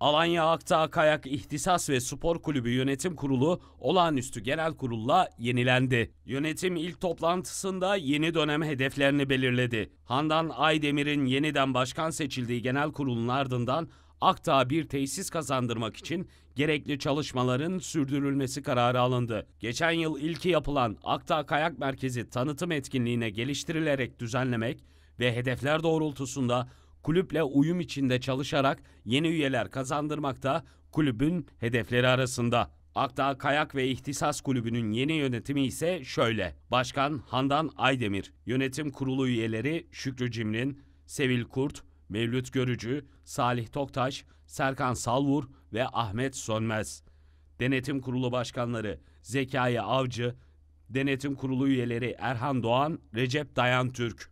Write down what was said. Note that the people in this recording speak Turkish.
Alanya Aktağ Kayak İhtisas ve Spor Kulübü Yönetim Kurulu olağanüstü genel kurulla yenilendi. Yönetim ilk toplantısında yeni dönem hedeflerini belirledi. Handan Aydemir'in yeniden başkan seçildiği genel kurulun ardından Aktağ bir tesis kazandırmak için gerekli çalışmaların sürdürülmesi kararı alındı. Geçen yıl ilki yapılan Aktağ Kayak Merkezi tanıtım etkinliğine geliştirilerek düzenlemek ve hedefler doğrultusunda kulüple uyum içinde çalışarak yeni üyeler kazandırmak da kulübün hedefleri arasında. Akdağ Kayak ve İhtisas Kulübü'nün yeni yönetimi ise şöyle. Başkan Handan Aydemir, yönetim kurulu üyeleri Şükrü Cimrin, Sevil Kurt, Mevlüt Görücü, Salih Toktaş, Serkan Salvur ve Ahmet Sönmez. Denetim Kurulu Başkanları Zekai Avcı, Denetim Kurulu üyeleri Erhan Doğan, Recep Dayan Türk.